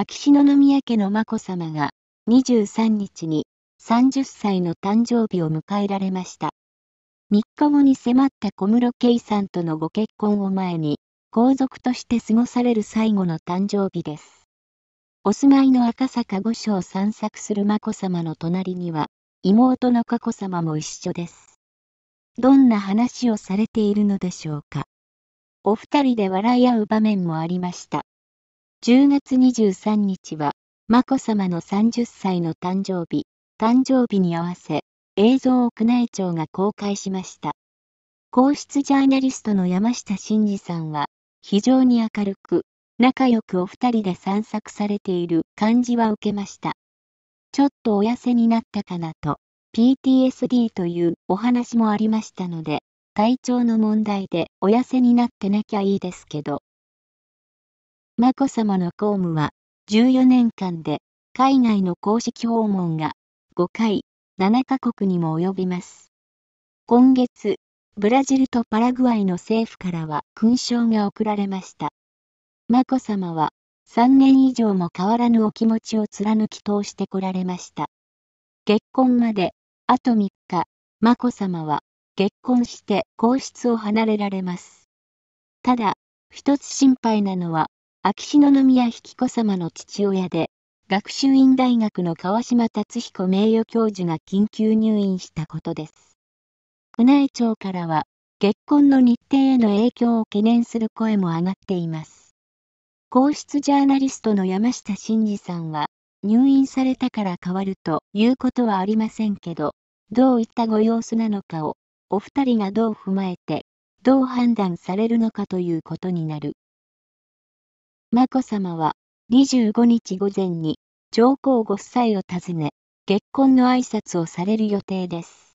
秋篠宮家の眞子さまが23日に30歳の誕生日を迎えられました。3日後に迫った小室圭さんとのご結婚を前に、皇族として過ごされる最後の誕生日です。お住まいの赤坂御所を散策する眞子さまの隣には、妹の佳子さまも一緒です。どんな話をされているのでしょうか。お二人で笑い合う場面もありました。10月23日は、眞子さまの30歳の誕生日、誕生日に合わせ、映像を宮内庁が公開しました。皇室ジャーナリストの山下真司さんは、非常に明るく、仲良くお二人で散策されている感じは受けました。ちょっとお痩せになったかなと、PTSD というお話もありましたので、体調の問題でお痩せになってなきゃいいですけど、眞子さまの公務は、14年間で海外の公式訪問が5回、7カ国にも及びます。今月、ブラジルとパラグアイの政府からは勲章が贈られました。眞子さまは、3年以上も変わらぬお気持ちを貫き通してこられました。結婚まで、あと3日、眞子さまは、結婚して皇室を離れられます。ただ、一つ心配なのは、秋篠宮妃子さまの父親で、学習院大学の川島達彦名誉教授が緊急入院したことです。宮内庁からは、結婚の日程への影響を懸念する声も上がっています。皇室ジャーナリストの山下真司さんは、入院されたから変わるということはありませんけど、どういったご様子なのかを、お二人がどう踏まえて、どう判断されるのかということになる。眞子さまは、25日午前に、上皇ご夫妻を訪ね、結婚の挨拶をされる予定です。